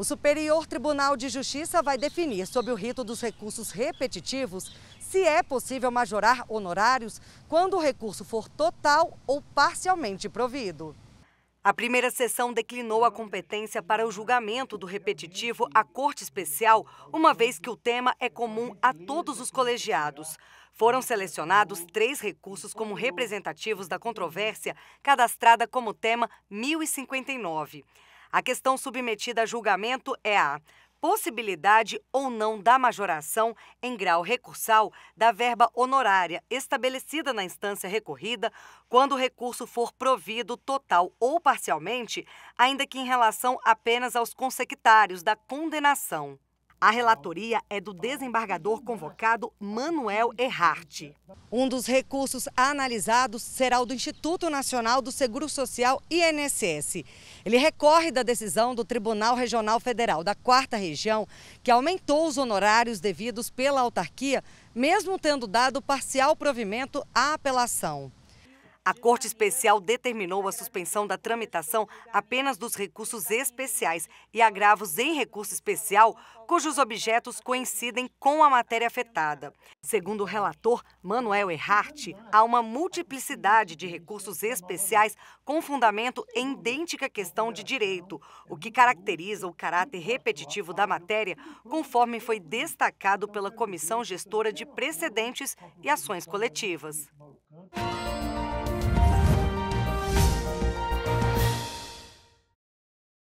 O Superior Tribunal de Justiça vai definir, sob o rito dos recursos repetitivos, se é possível majorar honorários quando o recurso for total ou parcialmente provido. A primeira sessão declinou a competência para o julgamento do repetitivo à Corte Especial, uma vez que o tema é comum a todos os colegiados. Foram selecionados três recursos como representativos da controvérsia, cadastrada como tema 1059. A questão submetida a julgamento é a possibilidade ou não da majoração em grau recursal da verba honorária estabelecida na instância recorrida, quando o recurso for provido total ou parcialmente, ainda que em relação apenas aos consectários da condenação. A relatoria é do desembargador convocado Manuel Erhardt. Um dos recursos analisados será o do Instituto Nacional do Seguro Social INSS. Ele recorre da decisão do Tribunal Regional Federal da Quarta Região, que aumentou os honorários devidos pela autarquia, mesmo tendo dado parcial provimento à apelação. A Corte Especial determinou a suspensão da tramitação apenas dos recursos especiais e agravos em recurso especial, cujos objetos coincidem com a matéria afetada. Segundo o relator Manuel Erhart, há uma multiplicidade de recursos especiais com fundamento em idêntica questão de direito, o que caracteriza o caráter repetitivo da matéria, conforme foi destacado pela Comissão Gestora de Precedentes e Ações Coletivas.